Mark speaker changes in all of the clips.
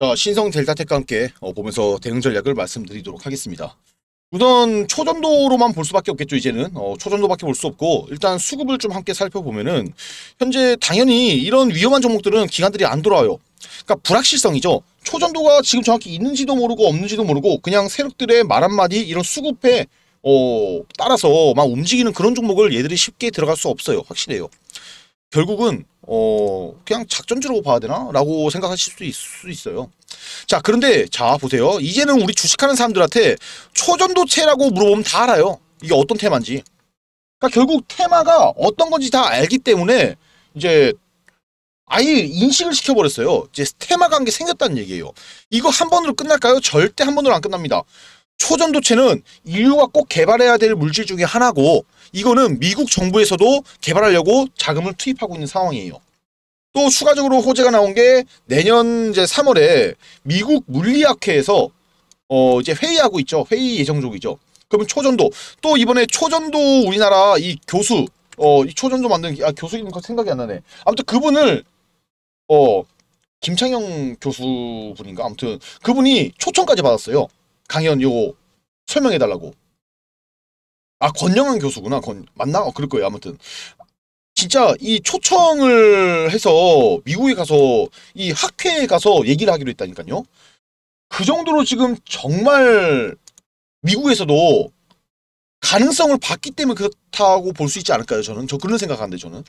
Speaker 1: 자, 신성 델타텍과 함께 어, 보면서 대응 전략을 말씀드리도록 하겠습니다. 우선 초전도로만 볼 수밖에 없겠죠 이제는 어, 초전도밖에 볼 수 없고 일단 수급을 좀 함께 살펴보면은 현재 당연히 이런 위험한 종목들은 기관들이 안 돌아와요 그러니까 불확실성이죠 초전도가 지금 정확히 있는지도 모르고 없는지도 모르고 그냥 세력들의 말 한마디 이런 수급에 어, 따라서 막 움직이는 그런 종목을 얘들이 쉽게 들어갈 수 없어요 확실해요 결국은 어 그냥 작전주라고 봐야 되나라고 생각하실 수 있, 수 있어요. 자 그런데 자 보세요. 이제는 우리 주식하는 사람들한테 초전도체라고 물어보면 다 알아요. 이게 어떤 테마인지. 그러니까 결국 테마가 어떤 건지 다 알기 때문에 이제 아예 인식을 시켜버렸어요. 이제 테마 관계 생겼다는 얘기예요. 이거 한 번으로 끝날까요? 절대 한 번으로 안 끝납니다. 초전도체는 인류가 꼭 개발해야 될 물질 중에 하나고 이거는 미국 정부에서도 개발하려고 자금을 투입하고 있는 상황이에요. 또 추가적으로 호재가 나온 게 내년 이제 3월에 미국 물리학회에서 어 이제 회의하고 있죠. 회의 예정족이죠. 그러면 초전도 또 이번에 초전도 우리나라 이 교수 어 이 초전도 만든 아 교수 이름 생각이 안 나네. 아무튼 그분을 어 김창영 교수분인가 아무튼 그분이 초청까지 받았어요. 강연 요거 설명해 달라고. 아 권영환 교수구나 권 맞나 어, 그럴 거예요 아무튼 진짜 이 초청을 해서 미국에 가서 이 학회에 가서 얘기를 하기로 했다니까요 그 정도로 지금 정말 미국에서도 가능성을 봤기 때문에 그렇다고 볼 수 있지 않을까요 저는 저 그런 생각하는데 저는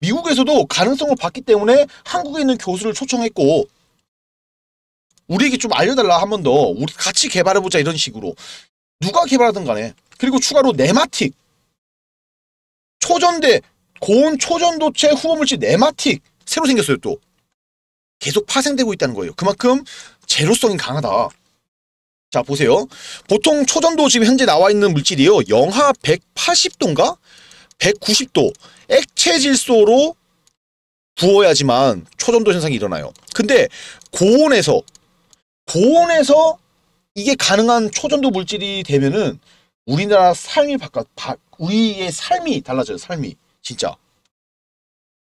Speaker 1: 미국에서도 가능성을 봤기 때문에 한국에 있는 교수를 초청했고 우리에게 좀 알려달라 한 번 더 우리 같이 개발해보자 이런 식으로 누가 개발하든 간에 그리고 추가로 네마틱 초전대 고온 초전도체 후보물질 네마틱 새로 생겼어요 또 계속 파생되고 있다는 거예요 그만큼 제로성이 강하다 자 보세요 보통 초전도 지금 현재 나와 있는 물질이요 영하 180도인가 190도 액체 질소로 부어야지만 초전도 현상이 일어나요 근데 고온에서 고온에서 이게 가능한 초전도 물질이 되면은 우리나라 삶이 바깥 우리의 삶이 달라져요. 삶이 진짜.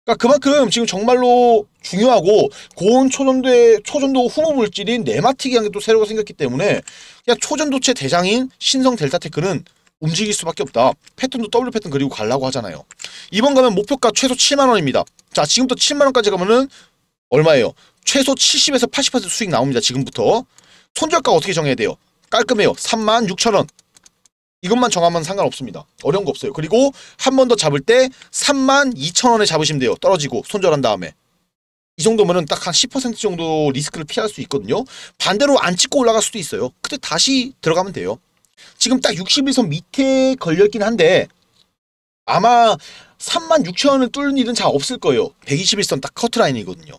Speaker 1: 그러니까 그만큼 지금 정말로 중요하고 고온 초전도의 초전도 후보 물질인 네마틱이라는 게또 새로 생겼기 때문에 그냥 초전도체 대장인 신성 델타테크는 움직일 수밖에 없다. 패턴도 W 패턴 그리고 갈라고 하잖아요. 이번 가면 목표가 최소 7만 원입니다. 자, 지금부터 7만 원까지 가면은 얼마예요? 최소 70에서 80% 수익 나옵니다. 지금부터. 손절가 어떻게 정해야 돼요? 깔끔해요. 3만 6천 원. 이것만 정하면 상관없습니다. 어려운 거 없어요. 그리고 한 번 더 잡을 때 3만 2천 원에 잡으시면 돼요. 떨어지고 손절한 다음에. 이정도면딱 한 10% 정도 리스크를 피할 수 있거든요. 반대로 안 찍고 올라갈 수도 있어요. 그때 다시 들어가면 돼요. 지금 딱 61선 밑에 걸려있긴 한데 아마 3만 6천 원을 뚫는 일은 잘 없을 거예요. 121선 딱 커트라인이거든요.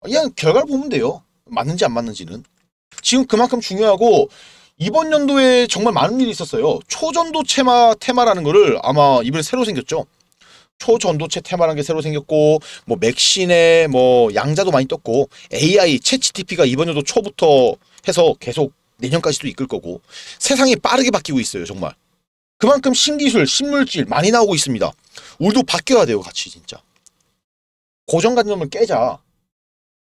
Speaker 1: 그냥 결과를 보면 돼요. 맞는지 안 맞는지는. 지금 그만큼 중요하고 이번 연도에 정말 많은 일이 있었어요. 초전도 체마 테마라는 거를 아마 이번에 새로 생겼죠. 초전도체 테마라는 게 새로 생겼고 뭐 맥신에 뭐 양자도 많이 떴고 AI, 채 g t p 가 이번 연도 초부터 해서 계속 내년까지도 이끌 거고 세상이 빠르게 바뀌고 있어요 정말 그만큼 신기술, 신물질 많이 나오고 있습니다 우리도 바뀌어야 돼요 같이 진짜 고정관념을 깨자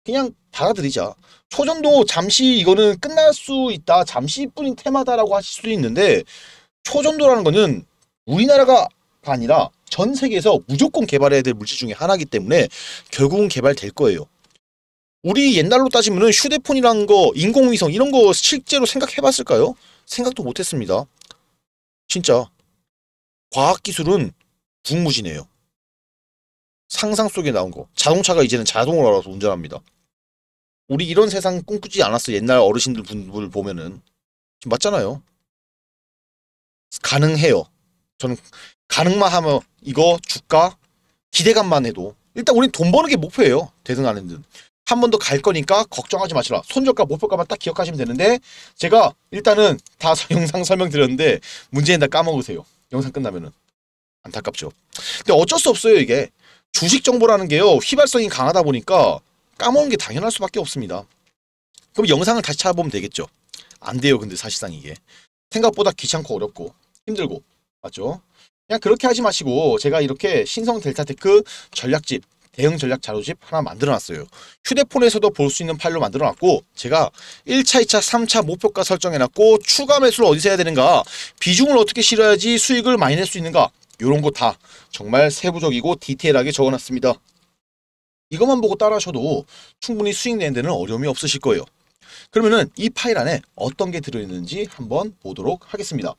Speaker 1: 그냥 받아들이자. 초전도 잠시 이거는 끝날 수 있다. 잠시뿐인 테마다라고 하실 수도 있는데 초전도라는 거는 우리나라가 아니라 전 세계에서 무조건 개발해야 될 물질 중에 하나이기 때문에 결국은 개발될 거예요. 우리 옛날로 따지면 휴대폰이란 거, 인공위성 이런 거 실제로 생각해봤을까요? 생각도 못했습니다. 진짜 과학기술은 무궁무진해요. 상상 속에 나온 거. 자동차가 이제는 자동으로 알아서 운전합니다. 우리 이런 세상 꿈꾸지 않았어. 옛날 어르신들 분들 보면은. 지금 맞잖아요. 가능해요. 저는 가능만 하면 이거 주가 기대감만 해도 일단 우린 돈 버는 게 목표예요. 대등 안 했든. 한 번 더 갈 거니까 걱정하지 마시라. 손절가, 목표가만 딱 기억하시면 되는데 제가 일단은 다 영상 설명드렸는데 문제는 다 까먹으세요. 영상 끝나면은. 안타깝죠. 근데 어쩔 수 없어요, 이게. 주식 정보라는 게요. 휘발성이 강하다 보니까 까먹은 게 당연할 수밖에 없습니다. 그럼 영상을 다시 찾아보면 되겠죠. 안 돼요. 근데 사실상 이게. 생각보다 귀찮고 어렵고 힘들고 맞죠? 그냥 그렇게 하지 마시고 제가 이렇게 신성 델타테크 그 전략집 대응 전략 자료집 하나 만들어놨어요. 휴대폰에서도 볼 수 있는 파일로 만들어놨고 제가 1차, 2차, 3차 목표가 설정해놨고 추가 매수를 어디서 해야 되는가 비중을 어떻게 실어야지 수익을 많이 낼 수 있는가 이런 거 다 정말 세부적이고 디테일하게 적어놨습니다. 이것만 보고 따라하셔도 충분히 수익 내는 데는 어려움이 없으실 거예요. 그러면은 이 파일 안에 어떤 게 들어있는지 한번 보도록 하겠습니다.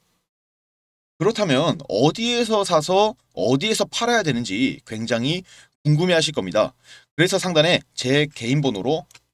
Speaker 1: 그렇다면 어디에서 사서 어디에서 팔아야 되는지 굉장히 궁금해 하실 겁니다. 그래서 상단에 제 개인 번호로